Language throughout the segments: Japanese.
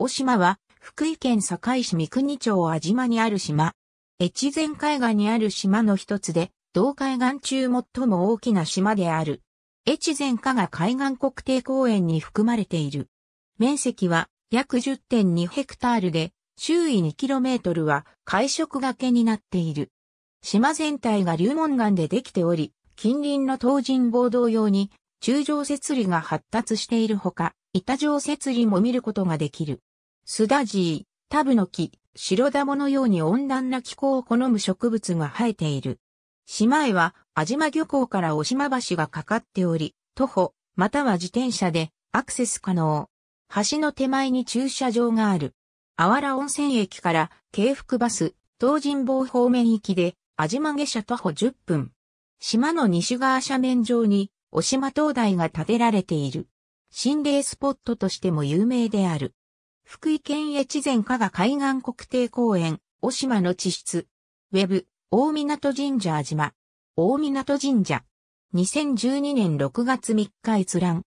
尾島は、福井県堺市三国町安島にある島。越前海岸にある島の一つで、同海岸中最も大きな島である。越前加賀海岸国定公園に含まれている。面積は約10.2ヘクタールで、周囲 2km は海食崖になっている。島全体が流門岩でできており、近隣の東人坊同様に、中上節理が発達しているほか、板上節理も見ることができる。スダジー、タブノキ、白玉のように温暖な気候を好む植物が生えている。島へは、安島漁港からお島橋がかかっており、徒歩、または自転車でアクセス可能。橋の手前に駐車場がある。あわら温泉駅から京福バス、東尋坊方面行きで、安島下車徒歩10分。島の西側斜面上に、お島灯台が建てられている。心霊スポットとしても有名である。福井県越前加賀海岸国定公園、大島の地質。ウェブ、大港神社島。大港神社。2012年6月3日閲覧。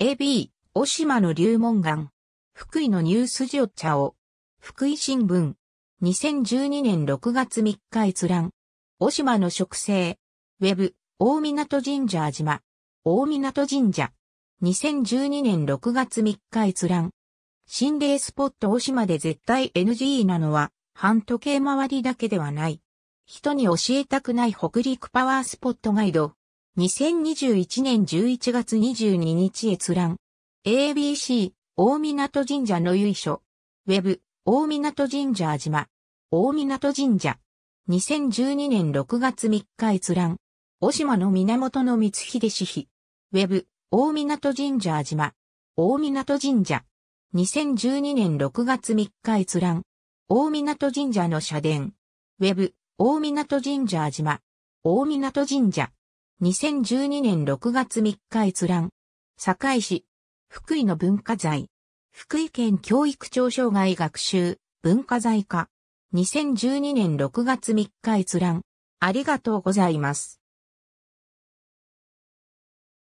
AB、大島の流門岩。福井のニュースジオッチャオ。福井新聞。2012年6月3日閲覧。大島の植生。ウェブ、大港神社島。大港神社。2012年6月3日閲覧。心霊スポット大島で絶対 NG なのは、半時計回りだけではない。人に教えたくない北陸パワースポットガイド。2021年11月22日閲覧。ABC、大港神社の由緒。ウェブ、大港神社島。大港神社。2012年6月3日閲覧。大島の源の光秀氏碑。ウェブ、大港神社島。大港神社。2012年6月3日閲覧。大港神社の社殿。ウェブ、大港神社島。大港神社。2012年6月3日閲覧。堺市。福井の文化財。福井県教育庁障害学習、文化財課。2012年6月3日閲覧。ありがとうございます。